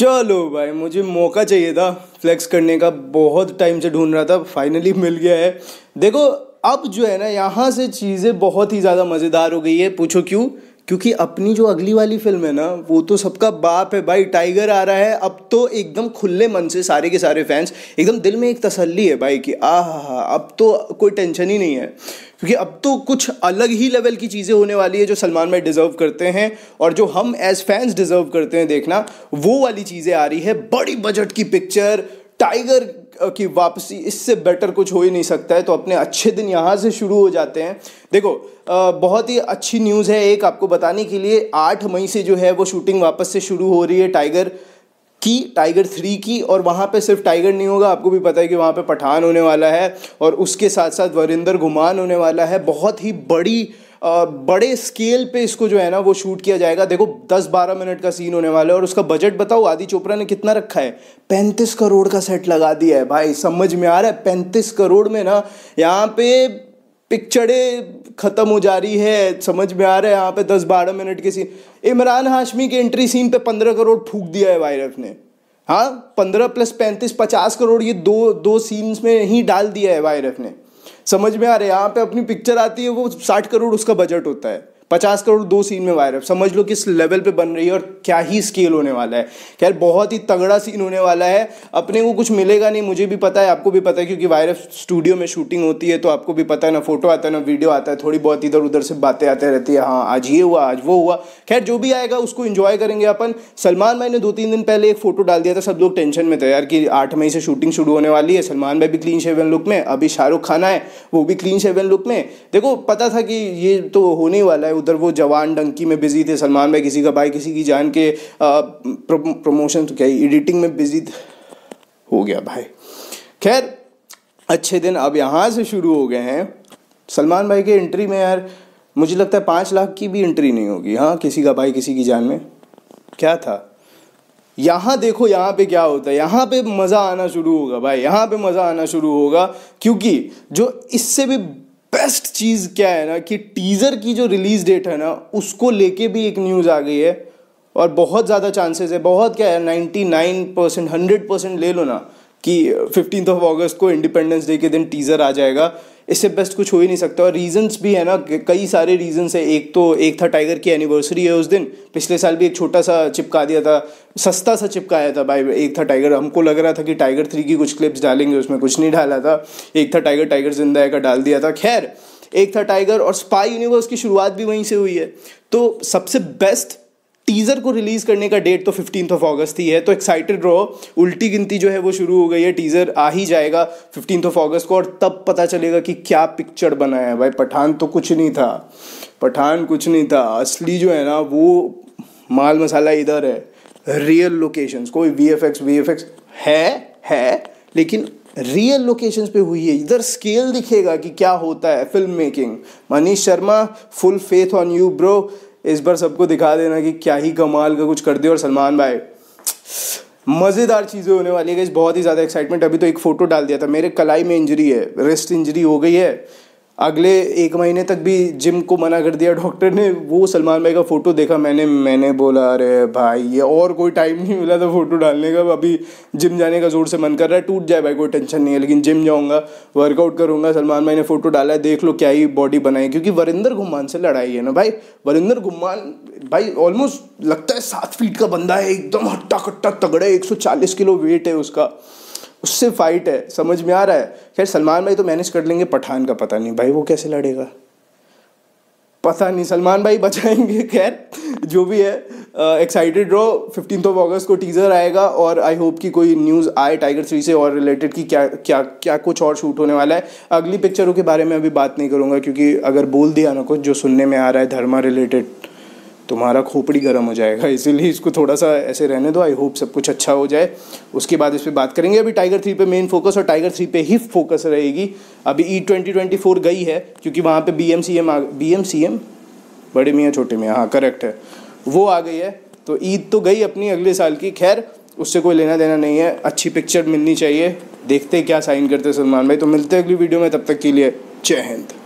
चलो भाई मुझे मौका चाहिए था फ्लेक्स करने का बहुत टाइम से ढूंढ रहा था फाइनली मिल गया है देखो अब जो है ना यहाँ से चीज़ें बहुत ही ज़्यादा मज़ेदार हो गई है पूछो क्यों क्योंकि अपनी जो अगली वाली फिल्म है ना वो तो सबका बाप है भाई टाइगर आ रहा है अब तो एकदम खुले मन से सारे के सारे फैंस एकदम दिल में एक तसल्ली है भाई कि आ हा हा अब तो कोई टेंशन ही नहीं है क्योंकि अब तो कुछ अलग ही लेवल की चीज़ें होने वाली है जो सलमान भाई डिज़र्व करते हैं और जो हम एज फैंस डिज़र्व करते हैं देखना वो वाली चीज़ें आ रही है बड़ी बजट की पिक्चर टाइगर की वापसी इससे बेटर कुछ हो ही नहीं सकता है तो अपने अच्छे दिन यहाँ से शुरू हो जाते हैं देखो बहुत ही अच्छी न्यूज़ है एक आपको बताने के लिए आठ मई से जो है वो शूटिंग वापस से शुरू हो रही है टाइगर की टाइगर थ्री की और वहाँ पे सिर्फ टाइगर नहीं होगा आपको भी पता है कि वहाँ पे पठान होने वाला है और उसके साथ साथ वरिंदर घुमान होने वाला है बहुत ही बड़ी बड़े स्केल पे इसको जो है ना वो शूट किया जाएगा देखो दस बारह मिनट का सीन होने वाला है और उसका बजट बताओ आदि चोपड़ा ने कितना रखा है पैंतीस करोड़ का सेट लगा दिया है भाई समझ में आ रहा है पैंतीस करोड़ में ना यहाँ पे पिक्चरें ख़त्म हो जा रही है समझ में आ रहा है यहाँ पे दस बारह मिनट के सीन इमरान हाशमी के एंट्री सीन पे पंद्रह करोड़ फूक दिया है वायरफ ने हाँ पंद्रह प्लस पैंतीस पचास करोड़ ये दो दो सीन्स में ही डाल दिया है वायरफ ने समझ में आ रहे है यहाँ पे अपनी पिक्चर आती है वो साठ करोड़ उसका बजट होता है पचास करोड़ दो सीन में वायर समझ लो किस लेवल पे बन रही है और क्या ही स्केल होने वाला है खैर बहुत ही तगड़ा सीन होने वाला है अपने को कुछ मिलेगा नहीं मुझे भी पता है आपको भी पता है क्योंकि वायर स्टूडियो में शूटिंग होती है तो आपको भी पता है ना फोटो आता है ना वीडियो आता है थोड़ी बहुत इधर उधर से बातें आते रहती है हाँ आज ये हुआ आज वो हुआ खैर जो भी आएगा उसको इन्जॉय करेंगे अपन सलमान भाई ने दो तीन दिन पहले एक फोटो डाल दिया था सब लोग टेंशन में थे यार कि आठ मई से शूटिंग शुरू होने वाली है सलमान भाई भी क्लीन शेवन लुक में अभी शाहरुख खान आए वो भी क्लीन शेवन लुक में देखो पता था कि ये तो होने वाला है उधर वो जवान डंकी में बिजी थे सलमान भाई किसी का भाई किसी की जान के प्रमोशन तो क्या एडिटिंग में बिजी हो गया भाई खैर अच्छे दिन अब यहाँ से शुरू हो गए हैं सलमान भाई के एंट्री में यार मुझे लगता है पाँच लाख की भी एंट्री नहीं होगी हाँ किसी का भाई किसी की जान में क्या था यहाँ देखो यहाँ पे क्या होता है यहाँ पे मज़ा आना शुरू होगा भाई यहाँ पे मज़ा आना शुरू होगा क्योंकि जो इससे भी बेस्ट चीज़ क्या है ना कि टीज़र की जो रिलीज़ डेट है ना उसको लेके भी एक न्यूज़ आ गई है और बहुत ज़्यादा चांसेस है बहुत क्या है ninety nine percent hundred percent ले लो ना कि फिफ्टीन ऑफ अगस्त को इंडिपेंडेंस डे के दिन टीज़र आ जाएगा इससे बेस्ट कुछ हो ही नहीं सकता और रीजंस भी है ना कई सारे रीजंस है एक तो एक था टाइगर की एनिवर्सरी है उस दिन पिछले साल भी एक छोटा सा चिपका दिया था सस्ता सा चिपकाया था भाई एक था टाइगर हमको लग रहा था कि टाइगर थ्री की कुछ क्लिप्स डालेंगे उसमें कुछ नहीं डाला था एक था टाइगर टाइगर जिंदा है का डाल दिया था खैर एक था टाइगर और स्पाई यूनिवर्स की शुरुआत भी वहीं से हुई है तो सबसे बेस्ट टीज़र को रिलीज़ करने का डेट तो फिफ्टीन ऑफ अगस्त ही है तो एक्साइटेड रहो उल्टी गिनती जो है वो शुरू हो गई है टीज़र आ ही जाएगा फिफ्टीन ऑफ अगस्त को और तब पता चलेगा कि क्या पिक्चर बनाया है भाई पठान तो कुछ नहीं था पठान कुछ नहीं था असली जो है ना वो माल मसाला इधर है रियल लोकेशंस कोई V F X V F X है है लेकिन रियल लोकेशंस पे हुई है इधर स्केल दिखेगा कि क्या होता है film making Manish Sharma full faith on you bro इस बार सबको दिखा देना कि क्या ही कमाल का कुछ कर दे और सलमान भाई मज़ेदार चीज़ें होने वाली है बहुत ही ज़्यादा एक्साइटमेंट अभी तो एक फ़ोटो डाल दिया था मेरे कलाई में इंजरी है रेस्ट इंजरी हो गई है अगले एक महीने तक भी जिम को मना कर दिया डॉक्टर ने वो सलमान भाई का फ़ोटो देखा मैंने मैंने बोला अरे भाई ये और कोई टाइम नहीं मिला था फ़ोटो डालने का अभी जिम जाने का ज़ोर से मन कर रहा है टूट जाए भाई कोई टेंशन नहीं है लेकिन जिम जाऊँगा वर्कआउट करूँगा सलमान भाई ने फ़ोटो डाला है देख लो क्या ही बॉडी बनाई क्योंकि वरिंदर गुमान से लड़ाई है ना भाई वरिंदर गुमान भाई ऑलमोस्ट लगता है सात फीट का बंदा है एकदम हट्टा कट्टा तगड़े एक किलो वेट है उसका उससे फाइट है समझ में आ रहा है खैर सलमान भाई तो मैनेज कर लेंगे पठान का पता नहीं भाई वो कैसे लड़ेगा पता नहीं सलमान भाई बचाएंगे खैर जो भी है एक्साइटेड रहो फिफ्टीन ऑफ अगस्त को टीज़र आएगा और आई होप कि कोई न्यूज़ आए टाइगर थ्री से और रिलेटेड कि क्या क्या क्या कुछ और शूट होने वाला है अगली पिक्चरों के बारे में अभी बात नहीं करूँगा क्योंकि अगर बोल दिया ना कुछ जो सुनने में आ रहा है धर्मा रिलेटेड तुम्हारा खोपड़ी गर्म हो जाएगा इसीलिए इसको थोड़ा सा ऐसे रहने दो आई होप सब कुछ अच्छा हो जाए उसके बाद इस पर बात करेंगे अभी टाइगर थ्री पे मेन फोकस और टाइगर थ्री पे ही फोकस रहेगी अभी ई ट्वेंटी ट्वेंटी फोर गई है क्योंकि वहाँ पर बी एम सी एम आ B M C M Bade Miyan छोटे मियाँ हाँ करेक्ट है वो आ गई है तो ईद तो गई अपनी अगले साल की खैर उससे कोई लेना देना नहीं है अच्छी पिक्चर मिलनी चाहिए देखते क्या साइन करते सलमान भाई तो मिलते अगली वीडियो में तब तक के लिए जय हिंद